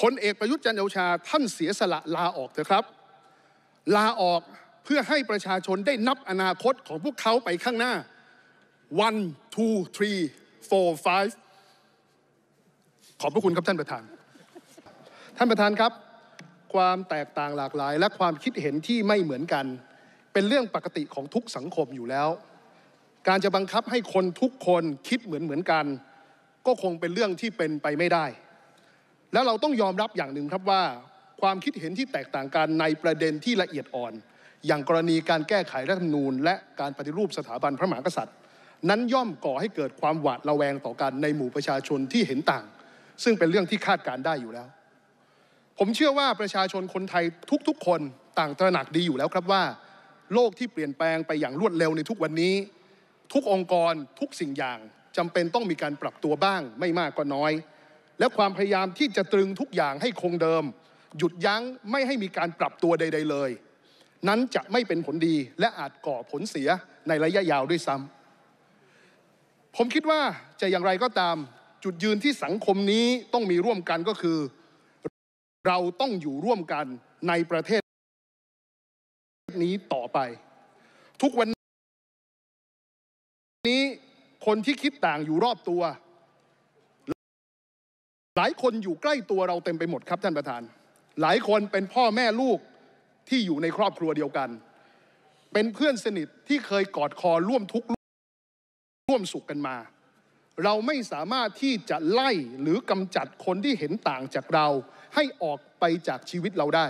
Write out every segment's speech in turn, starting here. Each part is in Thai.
พลเอกประยุทธ์จันโอชาท่านเสียสละลาออกเถอะครับ ลาออกเพื่อให้ประชาชนได้นับอนาคตของพวกเขาไปข้างหน้า one two three four five ขอบพระคุณครับท่านประธาน ท่านประธานครับ ความแตกต่างหลากหลาย และความคิดเห็นที่ไม่เหมือนกัน เป็นเรื่องปกติของทุกสังคมอยู่แล้ว การจะบังคับให้คนทุกคนคิดเหมือนเหมือนกัน ก็คงเป็นเรื่องที่เป็นไปไม่ได้แล้วเราต้องยอมรับอย่างหนึ่งครับว่า ความคิดเห็นที่แตกต่างกันในประเด็นที่ละเอียดอ่อน อย่างกรณีการแก้ไขรัฐธรรมนูญและการปฏิรูปสถาบันพระมหากษัตริย์ นั้นย่อมก่อให้เกิดความหวาดระแวงต่อกัน ในหมู่ประชาชนที่เห็นต่าง ซึ่งเป็นเรื่องที่คาดการได้อยู่แล้ว ผมเชื่อว่าประชาชนคนไทยทุกๆคนต่างตระหนักดีอยู่แล้วครับว่า โลกที่เปลี่ยนแปลงไปอย่างรวดเร็วในทุกวันนี้ ทุกองค์กรทุกสิ่งอย่างจำเป็นต้องมีการปรับตัวบ้างไม่มากก็น้อยและความพยายามที่จะตรึงทุกอย่างให้คงเดิม หยุดยั้งไม่ให้มีการปรับตัวใด ๆ เลย นั้นจะไม่เป็นผลดีและอาจก่อผลเสียในระยะยาวด้วยซ้ำผมคิดว่าจะอย่างไรก็ตามจุดยืนที่สังคมนี้ต้องมีร่วมกันก็คือ เราต้องอยู่ร่วมกันในประเทศนี้ต่อไป ทุกวันนี้คนที่คิดต่างอยู่รอบตัวหลายคนอยู่ใกล้ตัวเราเต็มไปหมดครับท่านประธาน หลายคนเป็นพ่อแม่ลูกที่อยู่ในครอบครัวเดียวกัน เป็นเพื่อนสนิทที่เคยกอดคอร่วมทุกข์ร่วมสุขกันมา เราไม่สามารถที่จะไล่หรือกำจัดคนที่เห็นต่างจากเราให้ออกไปจากชีวิตเราได้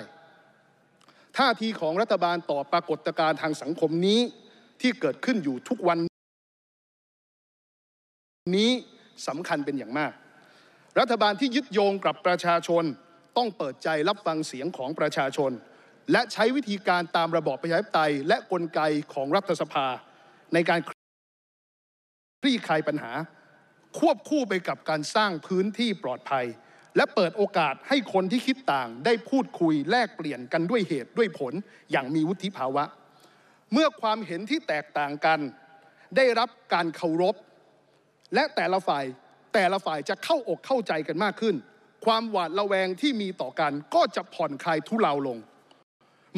ท่าทีของรัฐบาลต่อปรากฏการณ์ทางสังคมนี้ที่เกิดขึ้นอยู่ทุกวันนี้สำคัญเป็นอย่างมากรัฐบาลที่ยึดโยงกับประชาชนต้องเปิดใจรับฟังเสียงของประชาชน และใช้วิธีการตามระบอบประชาธิปไตยและกลไกของรัฐสภา ในการคลี่คลายปัญหา ควบคู่ไปกับการสร้างพื้นที่ปลอดภัย และเปิดโอกาสให้คนที่คิดต่างได้พูดคุยแลกเปลี่ยนกันด้วยเหตุด้วยผลอย่างมีวุฒิภาวะ เมื่อความเห็นที่แตกต่างกัน ได้รับการเคารพและแต่ละฝ่ายแต่ละฝ่ายจะเข้าอกเข้าใจกันมากขึ้น ความหวาดระแวงที่มีต่อกันก็จะผ่อนคลายทุเลาลง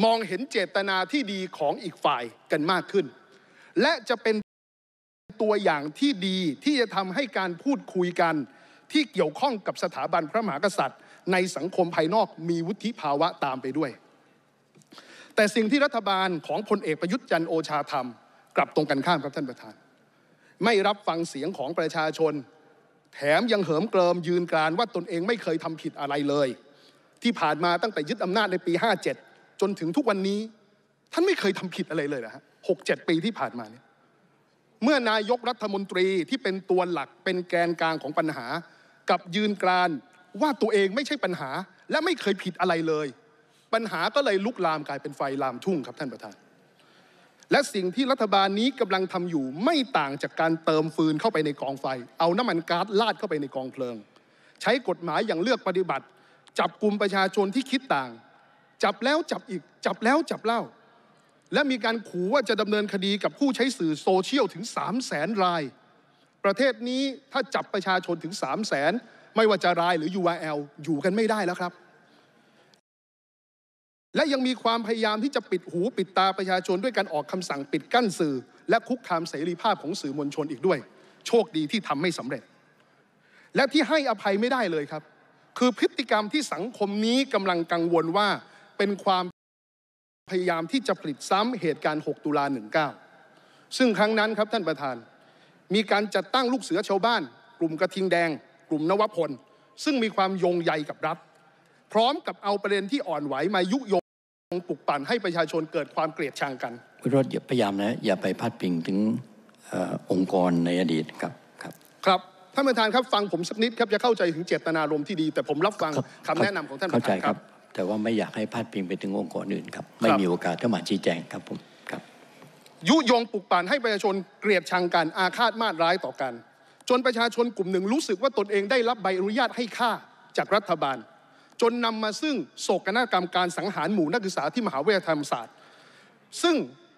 มองเห็นเจตนาที่ดีของอีกฝ่ายกันมากขึ้น และจะเป็นตัวอย่างที่ดีที่จะทำให้การพูดคุยกันที่เกี่ยวข้องกับสถาบันพระมหากษัตริย์ ในสังคมภายนอกมีวุฒิภาวะตามไปด้วย แต่สิ่งที่รัฐบาลของพลเอกประยุทธ์จันโอชาทำกลับตรงกันข้ามครับท่านประธาน ไม่รับฟังเสียงของประชาชนแถมยังเหิมเกริมยืนกรานว่าตนเองไม่เคยทำผิดอะไรเลย ที่ผ่านมาตั้งแต่ยึดอำนาจในปี 57 จนถึงทุกวันนี้ ท่านไม่เคยทำผิดอะไรเลยนะฮะ 6-7 ปีที่ผ่านมาเนี่ยเมื่อนายกรัฐมนตรีที่เป็นตัวหลักเป็นแกนกลางของปัญหากับยืนกรานว่าตัวเองไม่ใช่ปัญหาและไม่เคยผิดอะไรเลย ปัญหาก็เลยลุกลามกลายเป็นไฟลามทุ่งครับท่านประธานและสิ่งที่รัฐบาลนี้กำลังทำอยู่ไม่ต่างจากการเติมฟืนเข้าไปในกองไฟ เอาน้ำมันก๊าซลาดเข้าไปในกองเพลิง ใช้กฎหมายอย่างเลือกปฏิบัติ จับกลุ่มประชาชนที่คิดต่าง จับแล้วจับอีก จับแล้วจับเล่า และมีการขู่ว่าจะดำเนินคดีกับผู้ใช้สื่อโซเชียลถึง3 0 0แสนราย ประเทศนี้ถ้าจับประชาชนถึง3 0 0แสนไม่ว่าจะรายหรือ URL อยู่กันไม่ได้แล้วครับและยังมีความพยายามที่จะปิดหูปิดตาประชาชนด้วยการออกคำสั่งปิดกั้นสื่อและคุกคามเสรีภาพของสื่อมวลชนอีกด้วย โชคดีที่ทำไม่สำเร็จ และที่ให้อภัยไม่ได้เลยครับ คือพฤติกรรมที่สังคมนี้กำลังกังวลว่าเป็นความพยายามที่จะผลิตซ้ำเหตุการณ์ 6 ตุลา19 ซึ่งครั้งนั้นครับท่านประธานมีการจัดตั้งลูกเสือชาวบ้าน กลุ่มกระทิงแดง กลุ่มนวพลซึ่งมีความยงใหญ่กับรัฐพร้อมกับเอาประเด็นที่อ่อนไหวมายุโยปลุกปั่นให้ประชาชนเกิดความเกลียดชังกันคุณรอาพยายามนะ อย่าไปพาดพิงถึงอองค์กรในอดีตครับครับ ครับ ท่านประธานครับฟังผมสักนิดครับจะเข้าใจถึงเจตนารมณ์ที่ดี แต่ผมรับฟังคำแนะนำของท่านประธานเข้าใจครับ แต่ว่าไม่อยากให้พาดพิงไปถึงองค์กรอื่นครับ ไม่มีโอกาสเข้ามาชี้แจงครับผมครับยุยงปลุกปั่นให้ประชาชนเกลียดชังกัน อาฆาตมาดร้ายต่อกัน จนประชาชนกลุ่มหนึ่งรู้สึกว่าตนเองได้รับใบอนุญาตให้ฆ่าจากรัฐบาลจนนำมาซึ่งโศกนาฏกรรมการสังหารหมู่นักศึกษาที่มหาวิทยาลัยธรรมศาสตร์ ซึ่ง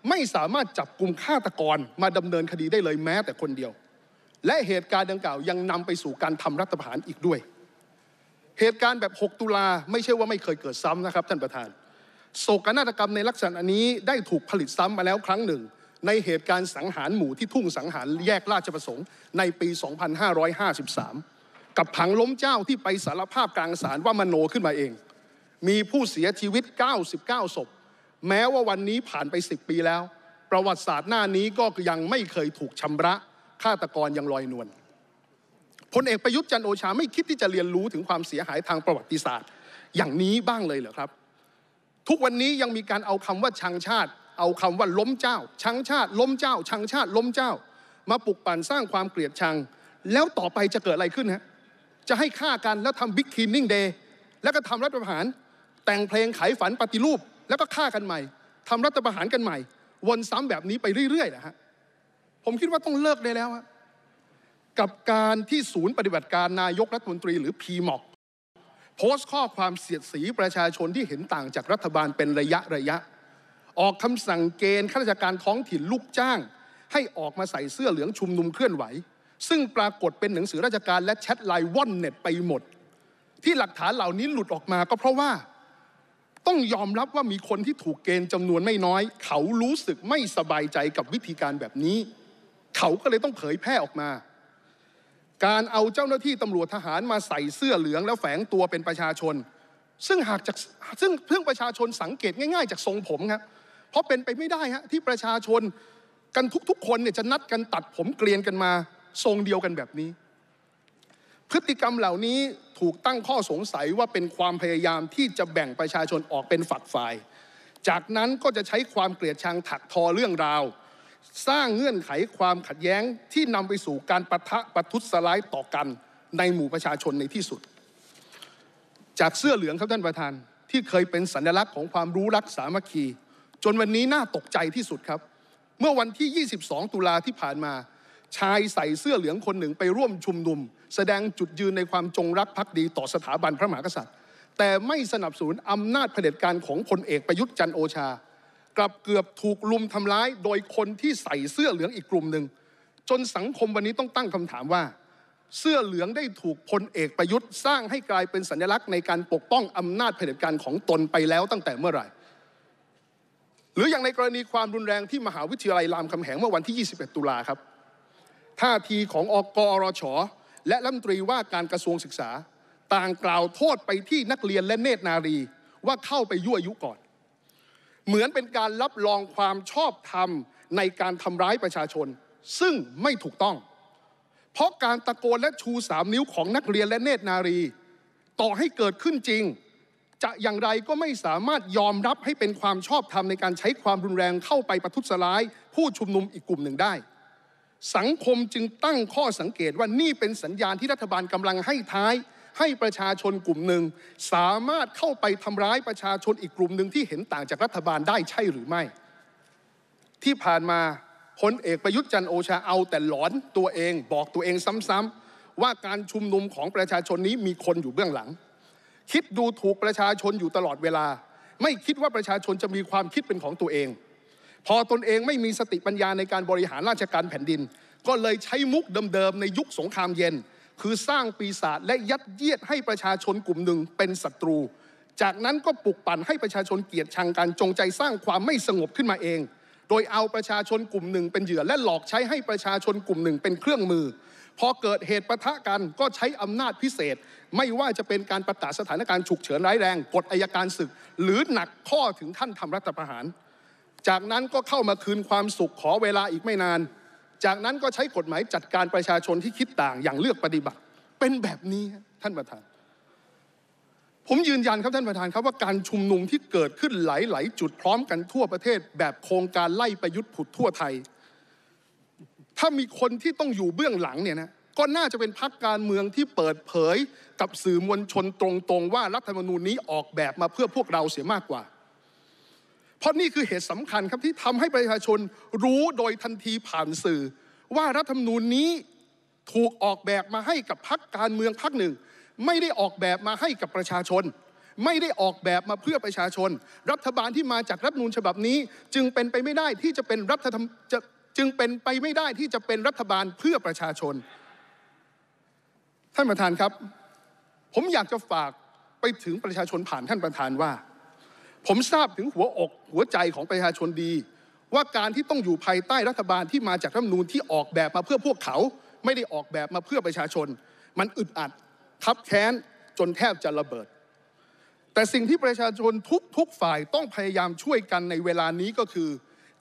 ไม่สามารถจับกลุ่มฆาตกรมาดำเนินคดีได้เลยแม้แต่คนเดียว และเหตุการณ์ดังกล่าวยังนำไปสู่การทำรัฐประหารอีกด้วย เหตุการณ์แบบ6ตุลาไม่ใช่ว่าไม่เคยเกิดซ้ำนะครับ ท่านประธาน โศกนาฏกรรมในลักษณะนี้ได้ถูกผลิตซ้ำมาแล้วครั้งหนึ่ง ในเหตุการณ์สังหารหมู่ที่ทุ่งสังหารแยกราชประสงค์ในปี 2553กับผังล้มเจ้าที่ไปสารภาพกลางศาลว่ามโนขึ้นมาเอง มีผู้เสียชีวิต 99ศพ แม้ว่าวันนี้ผ่านไป 10 ปีแล้ว ประวัติศาสตร์หน้านี้ก็ยังไม่เคยถูกชำระ ฆาตกรยังลอยนวล พลเอกประยุทธ์จันโอชาไม่คิดที่จะเรียนรู้ถึงความเสียหายทางประวัติศาสตร์ อย่างนี้บ้างเลยเหรอครับ ทุกวันนี้ยังมีการเอาคำว่าชังชาติ เอาคำว่าล้มเจ้า ชังชาติล้มเจ้า ชังชาติล้มเจ้า มาปลุกปั่นสร้างความเกลียดชัง แล้วต่อไปจะเกิดอะไรขึ้นฮะจะให้ฆ่ากันแล้วทำบิ๊กคลีนนิ่งเดย์แล้วก็ทำรัฐประหาร แต่งเพลงไขฝันปฏิรูปแล้วก็ฆ่ากันใหม่ทำรัฐประหารกันใหม่ วนซ้ำแบบนี้ไปเรื่อยๆนะฮะ ผมคิดว่าต้องเลิกได้แล้วกับการที่ศูนย์ปฏิบัติการนายกรัฐมนตรีหรือีมอก โพสต์ข้อความเสียดสีประชาชนที่เห็นต่างจากรัฐบาลเป็นระยะ ระยะ ออกคำสั่งเกณฑ์ข้าราชการท้องถิ่นลูกจ้าง ให้ออกมาใส่เสื้อเหลืองชุมนุมเคลื่อนไหวซึ่งปรากฏเป็นหนังสือราชการและแชทไลน์ว่อนเน็ตไปหมด ที่หลักฐานเหล่านี้หลุดออกมาก็เพราะว่าต้องยอมรับว่ามีคนที่ถูกเกณฑ์จำนวนไม่น้อย เขารู้สึกไม่สบายใจกับวิธีการแบบนี้ เขาก็เลยต้องเผยแพร่ออกมา การเอาเจ้าหน้าที่ตำรวจทหารมาใส่เสื้อเหลืองแล้วแฝงตัวเป็นประชาชน ซึ่งหากจากซึ่งเพื่อประชาชนสังเกตง่าย ๆ จากทรงผมครับเพราะเป็นไปไม่ได้ฮะที่ประชาชนกันทุกๆคนเนี่ยจะนัดกันตัดผมเกลียนกันมาทรงเดียวกันแบบนี้ พฤติกรรมเหล่านี้ถูกตั้งข้อสงสัยว่าเป็นความพยายามที่จะแบ่งประชาชนออกเป็นฝักฝ่าย จากนั้นก็จะใช้ความเกลียดชังถักทอเรื่องราว สร้างเงื่อนไขความขัดแย้งที่นำไปสู่การประทะประทุษร้ายต่อกันในหมู่ประชาชนในที่สุด จากเสื้อเหลืองครับท่านประธาน ที่เคยเป็นสัญลักษณ์ของความรู้รักสามัคคี จนวันนี้น่าตกใจที่สุดครับ เมื่อวันที่ 22 ตุลาที่ผ่านมาชายใส่เสื้อเหลืองคนหนึ่งไปร่วมชุมนุมแสดงจุดยืนในความจงรักภักดีต่อสถาบันพระมหากษัตริย์ แต่ไม่สนับสนุนอำนาจเผด็จการของพลเอกประยุทธ์จันโอชา กลับเกือบถูกลุมทำร้าย โดยคนที่ใส่เสื้อเหลืองอีกกลุ่มหนึ่งจนสังคมวันนี้ต้องตั้งคำถามว่า เสื้อเหลืองได้ถูกพลเอกประยุทธ์ สร้างให้กลายเป็นสัญลักษณ์ในการปกป้องอำนาจเผด็จการของตนไปแล้วตั้งแต่เมื่อไหร่ หรืออย่างในกรณีความรุนแรงที่มหาวิทยาลัยรามคำแหงเมื่อวันที่ 21 ตุลาครับท่าทีของอกอรช และรัฐมนตรีว่าการกระทรวงศึกษา ต่างกล่าวโทษไปที่นักเรียนและเนตรนารี ว่าเข้าไปยั่วยุก่อน เหมือนเป็นการรับรองความชอบธรรมในการทำร้ายประชาชน ซึ่งไม่ถูกต้อง เพราะการตะโกนและชูสามนิ้วของนักเรียนและเนตรนารี ต่อให้เกิดขึ้นจริง จะอย่างไรก็ไม่สามารถยอมรับให้เป็นความชอบธรรม ในการใช้ความรุนแรงเข้าไปประทุษร้าย ผู้ชุมนุมอีกกลุ่มหนึ่งได้สังคมจึงตั้งข้อสังเกตว่านี่เป็นสัญญาณที่รัฐบาลกำลังให้ท้าย ให้ประชาชนกลุ่มหนึ่ง สามารถเข้าไปทำร้ายประชาชนอีกกลุ่มหนึ่งที่เห็นต่างจากรัฐบาลได้ใช่หรือไม่ ที่ผ่านมาพลเอกประยุทธ์จันโอชาเอาแต่หลอนตัวเองบอกตัวเองซ้ำๆว่าการชุมนุมของประชาชนนี้มีคนอยู่เบื้องหลัง คิดดูถูกประชาชนอยู่ตลอดเวลา ไม่คิดว่าประชาชนจะมีความคิดเป็นของตัวเองพอตนเองไม่มีสติปัญญาในการบริหารราชการแผ่นดิน ก็เลยใช้มุกเดิมๆในยุคสงครามเย็น คือสร้างปีศาจและยัดเยียดให้ประชาชนกลุ่มหนึ่งเป็นศัตรู จากนั้นก็ปลุกปั่นให้ประชาชนเกลียดชังกัน จงใจสร้างความไม่สงบขึ้นมาเอง โดยเอาประชาชนกลุ่มหนึ่งเป็นเหยื่อและหลอกใช้ให้ประชาชนกลุ่มหนึ่งเป็นเครื่องมือ พอเกิดเหตุประทะกันก็ใช้อำนาจพิเศษ ไม่ว่าจะเป็นการประกาศสถานการณ์ฉุกเฉินร้ายแรงกดอายการศึก หรือหนักข้อถึงขั้นทำรัฐประหารจากนั้นก็เข้ามาคืนความสุขขอเวลาอีกไม่นาน จากนั้นก็ใช้กฎหมายจัดการประชาชนที่คิดต่างอย่างเลือกปฏิบัติ เป็นแบบนี้ท่านประธานผมยืนยันครับท่านประธานครับว่าการชุมนุมที่เกิดขึ้นหลายๆจุดพร้อมกันทั่วประเทศแบบโครงการไล่ประยุทธ์ผุดทั่วไทย ถ้ามีคนที่ต้องอยู่เบื้องหลังเนี่ยนะก็น่าจะเป็นพักการเมืองที่เปิดเผยกับสื่อมวลชนตรง ๆ ว่ารัฐธรรมนูญนี้ออกแบบมาเพื่อพวกเราเสียมากกว่าราะนี่คือเหตุสำคัญครับที่ทำให้ประชาชนรู้โดยทันทีผ่านสื่อ ว่ารัฐธรรมนูญนี้ถูกออกแบบมาให้กับพักการเมืองพักหนึ่ง ไม่ได้ออกแบบมาให้กับประชาชน ไม่ได้ออกแบบมาเพื่อประชาชน รัฐบาลที่มาจากรัฐนูญฉบับนี้ จึงเป็นไปไม่ได้ที่จะเป็นรัฐธรรมจึงเป็นไปไม่ได้ที่จะเป็นรัฐบาลเพื่อประชาชนท่านประธานครับ ผมอยากจะฝากไปถึงประชาชนผ่านท่านประธานว่าผมทราบถึงหัวอกหัวใจของประชาชนดี ว่าการที่ต้องอยู่ภายใต้รัฐบาลที่มาจากรัฐมนูนที่ออกแบบมาเพื่อพวกเขาไม่ได้ออกแบบมาเพื่อประชาชน มันอึดอัดทับแค้น จนแทบจะระเบิด แต่สิ่งที่ประชาชนทุกทุกฝ่ายต้องพยายามช่วยกันในเวลานี้ก็คือ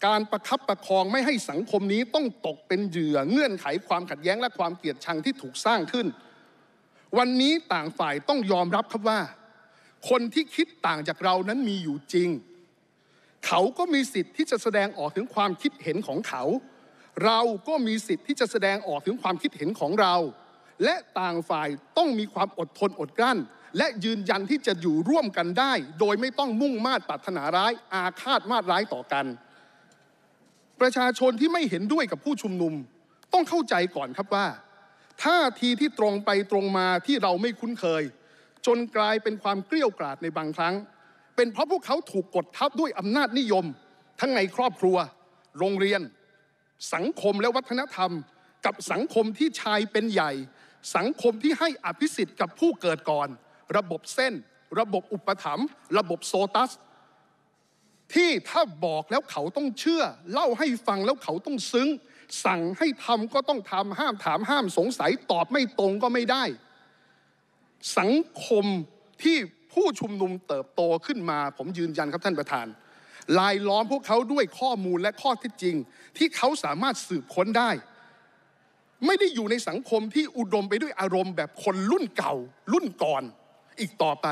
การประคับประคองไม่ให้สังคมนี้ต้องตกเป็นเหยื่อเงื่อนไขความขัดแย้งและความเกลียดชังที่ถูกสร้างขึ้น วันนี้ต่างฝ่ายต้องยอมรับครับว่าคนที่คิดต่างจากเรานั้นมีอยู่จริง เขาก็มีสิทธิ์ที่จะแสดงออกถึงความคิดเห็นของเขา เราก็มีสิทธิ์ที่จะแสดงออกถึงความคิดเห็นของเรา และต่างฝ่ายต้องมีความอดทนอดกลั้น และยืนยันที่จะอยู่ร่วมกันได้ โดยไม่ต้องมุ่งมาดปรารถนาร้ายอาฆาตมาดร้ายต่อกัน ประชาชนที่ไม่เห็นด้วยกับผู้ชุมนุม ต้องเข้าใจก่อนครับว่าท่าทีที่ตรงไปตรงมาที่เราไม่คุ้นเคยจนกลายเป็นความเกลี้ยกล่อดในบางครั้ง เป็นเพราะพวกเขาถูกกดทับด้วยอำนาจนิยม ทั้งในครอบครัว โรงเรียน สังคมและวัฒนธรรม กับสังคมที่ชายเป็นใหญ่ สังคมที่ให้อภิสิทธิ์กับผู้เกิดก่อน ระบบเส้น ระบบอุปถัมภ์ระบบโซตัส ที่ถ้าบอกแล้วเขาต้องเชื่อ เล่าให้ฟังแล้วเขาต้องซึ้ง สั่งให้ทำก็ต้องทำห้ามถามห้ามสงสัยตอบไม่ตรงก็ไม่ได้สังคมที่ผู้ชุมนุมเติบโตขึ้นมา ผมยืนยันครับท่านประธานลายล้อมพวกเขาด้วยข้อมูลและข้อเท็จจริง ที่เขาสามารถสืบค้นได้ ไม่ได้อยู่ในสังคมที่อุดมไปด้วยอารมณ์ แบบคนรุ่นเก่ารุ่นก่อนอีกต่อไป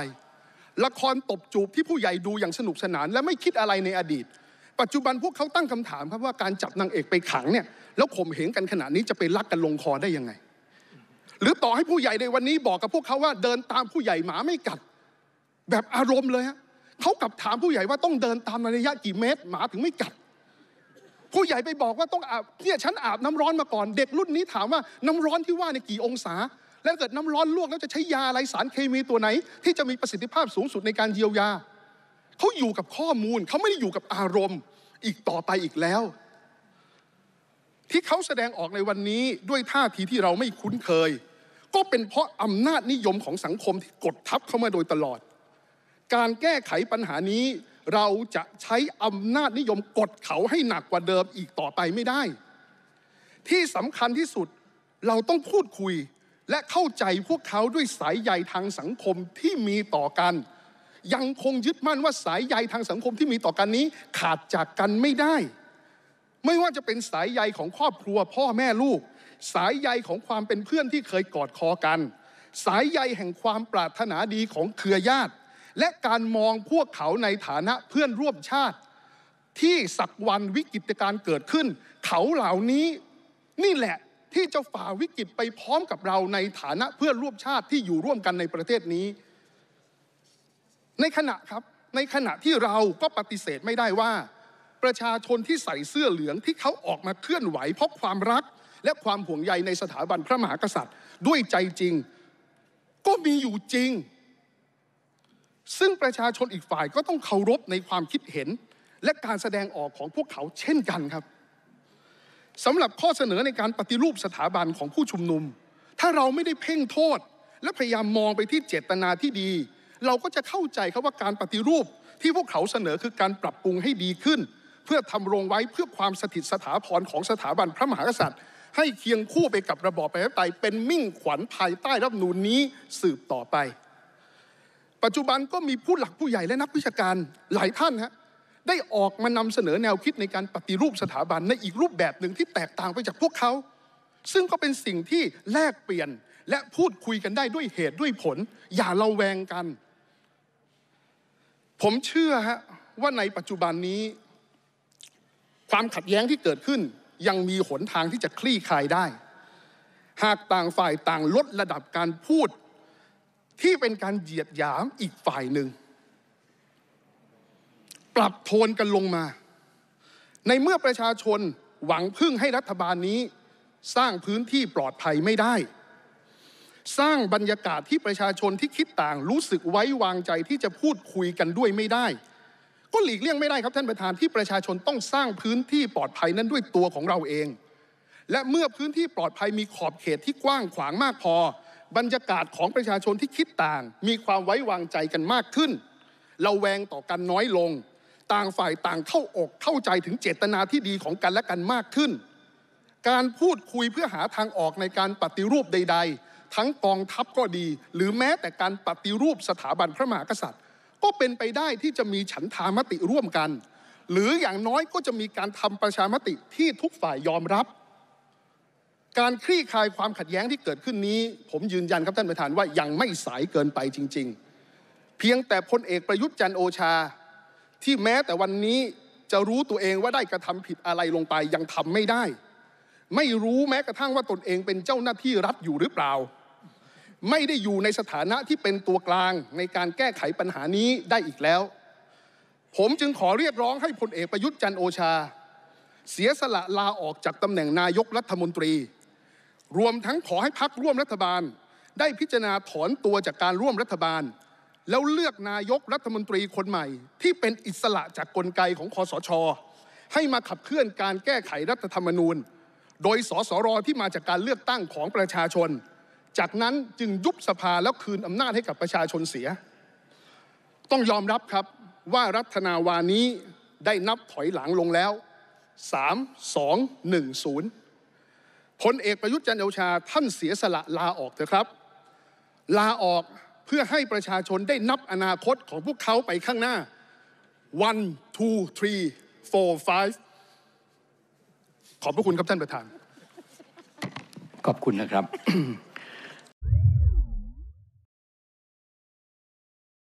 ละครตบจูบที่ผู้ใหญ่ดูอย่างสนุกสนาน และไม่คิดอะไรในอดีต ปัจจุบันพวกเขาตั้งคำถามครับว่าการจับนางเอกไปขังเนี่ยแล้วข่มเหงกันขนาดนี้จะไปรักกันลงคอได้ยังไงหรือต่อให้ผู้ใหญ่ในวันนี้บอกกับพวกเขาว่าเดินตามผู้ใหญ่หมาไม่กัด แบบอารมณ์เลยฮะเขากลับถามผู้ใหญ่ว่าต้องเดินตามระยะกี่เมตรหมาถึงไม่กัด ผู้ใหญ่ไปบอกว่าต้องอาบเนี่ยฉันอาบน้ำร้อนมาก่อน เด็กรุ่นนี้ถามว่าน้ำร้อนที่ว่าในกี่องศา แล้วเกิดน้ำร้อนลวกแล้วจะใช้ยาอะไรสารเคมีตัวไหน ที่จะมีประสิทธิภาพสูงสุดในการเยียวยา เขาอยู่กับข้อมูล เขาไม่ได้อยู่กับอารมณ์ อีกต่อไปอีกแล้ว ที่เขาแสดงออกในวันนี้ด้วยท่าทีที่เราไม่คุ้นเคยก็เป็นเพราะอำนาจนิยมของสังคม ที่กดทับเข้ามาโดยตลอด การแก้ไขปัญหานี้ เราจะใช้อำนาจนิยมกดเขาให้หนักกว่าเดิมอีกต่อไปไม่ได้ ที่สำคัญที่สุดเราต้องพูดคุยและเข้าใจพวกเขาด้วยสายใยทางสังคมที่มีต่อกัน ยังคงยึดมั่นว่าสายใยทางสังคมที่มีต่อกันนี้ขาดจากกันไม่ได้ ไม่ว่าจะเป็นสายใยของครอบครัวพ่อแม่ลูกสายใยของความเป็นเพื่อนที่เคยกอดคอกัน สายใยแห่งความปรารถนาดีของเครือญาติ และการมองพวกเขาในฐานะเพื่อนร่วมชาติที่สักวันวิกฤตการเกิดขึ้นเขาเหล่านี้นี่แหละที่จะฝ่าวิกฤตไปพร้อมกับเราในฐานะเพื่อนร่วมชาติที่อยู่ร่วมกันในประเทศนี้ ในขณะครับ ในขณะที่เราก็ปฏิเสธไม่ได้ว่า ประชาชนที่ใส่เสื้อเหลืองที่เขาออกมาเคลื่อนไหวเพราะความรักและความห่วงใยในสถาบันพระมหากษัตริย์ ด้วยใจจริง ก็มีอยู่จริง ซึ่งประชาชนอีกฝ่ายก็ต้องเคารพในความคิดเห็น และการแสดงออกของพวกเขาเช่นกันครับสำหรับข้อเสนอในการปฏิรูปสถาบันของผู้ชุมนุม ถ้าเราไม่ได้เพ่งโทษ และพยายามมองไปที่เจตนาที่ดี เราก็จะเข้าใจครับว่าการปฏิรูปที่พวกเขาเสนอคือการปรับปรุงให้ดีขึ้น เพื่อทำรงไว้เพื่อความสถิตสถาพรของสถาบันพระมหากษัตริย์ให้เคียงคู่ไปกับระบอบประชาธิปไตยเป็นมิ่งขวัญภายใต้รัฐนูนนี้สืบต่อไป ปัจจุบันก็มีผู้หลักผู้ใหญ่และนักวิชาการหลายท่านฮะได้ออกมานำเสนอแนวคิดในการปฏิรูปสถาบันในอีกรูปแบบหนึ่งที่แตกต่างไปจากพวกเขา ซึ่งก็เป็นสิ่งที่แลกเปลี่ยนและพูดคุยกันได้ด้วยเหตุด้วยผล อย่าเราแวงกัน ผมเชื่อฮะว่าในปัจจุบันนี้ ความขัดแย้งที่เกิดขึ้นยังมีหนทางที่จะคลี่คลายได้ หากต่างฝ่ายต่างลดระดับการพูดที่เป็นการเหยียดหยามอีกฝ่ายหนึ่งปรับโทนกันลงมา ในเมื่อประชาชนหวังพึ่งให้รัฐบาลนี้สร้างพื้นที่ปลอดภัยไม่ได้ สร้างบรรยากาศที่ประชาชนที่คิดต่างรู้สึกไว้วางใจที่จะพูดคุยกันด้วยไม่ได้ก็หลีกเลี่ยงไม่ได้ครับท่านประธานที่ประชาชนต้องสร้างพื้นที่ปลอดภัยนั้นด้วยตัวของเราเอง และเมื่อพื้นที่ปลอดภัยมีขอบเขตที่กว้างขวางมากพอ บรรยากาศของประชาชนที่คิดต่างมีความไว้วางใจกันมากขึ้น เราแวงต่อกันน้อยลง ต่างฝ่ายต่างเข้าอกเข้าใจถึงเจตนาที่ดีของกันและกันมากขึ้น การพูดคุยเพื่อหาทางออกในการปฏิรูปใด ๆ ทั้งกองทัพก็ดี หรือแม้แต่การปฏิรูปสถาบันพระมหากษัตริย์ก็เป็นไปได้ที่จะมีฉันทามติร่วมกัน หรืออย่างน้อยก็จะมีการทำประชามติที่ทุกฝ่ายยอมรับ การคลี่คลายความขัดแย้งที่เกิดขึ้นนี้ ผมยืนยันครับท่านประธานว่ายังไม่สายเกินไปจริงๆ เพียงแต่พลเอกประยุทธ์จันโอชา ที่แม้แต่วันนี้จะรู้ตัวเองว่าได้กระทำผิดอะไรลงไปยังทำไม่ได้ ไม่รู้แม้กระทั่งว่าตนเองเป็นเจ้าหน้าที่รัฐอยู่หรือเปล่าไม่ได้อยู่ในสถานะที่เป็นตัวกลางในการแก้ไขปัญหานี้ได้อีกแล้ว ผมจึงขอเรียกร้องให้พลเอกประยุทธ์จันโอชา เสียสละลาออกจากตำแหน่งนายกรัฐมนตรี รวมทั้งขอให้พักร่วมรัฐบาล ได้พิจารณาถอนตัวจากการร่วมรัฐบาล แล้วเลือกนายกรัฐมนตรีคนใหม่ ที่เป็นอิสระจากกลไกของคอสช ให้มาขับเคลื่อนการแก้ไขรัฐธรรมนูญ โดยสสรที่มาจากการเลือกตั้งของประชาชนจากนั้นจึงยุบสภาแล้วคืนอำนาจให้กับประชาชนเสีย ต้องยอมรับครับว่ารัฐนาวานี้ได้นับถอยหลังลงแล้ว 3 2 1 0 พลเอกประยุทธ์จันโอชาท่านเสียสละลาออกเถอะครับ ลาออกเพื่อให้ประชาชนได้นับอนาคตของพวกเขาไปข้างหน้า 1 2 3 4 5 ขอบพระคุณครับท่านประธาน ขอบคุณนะครับ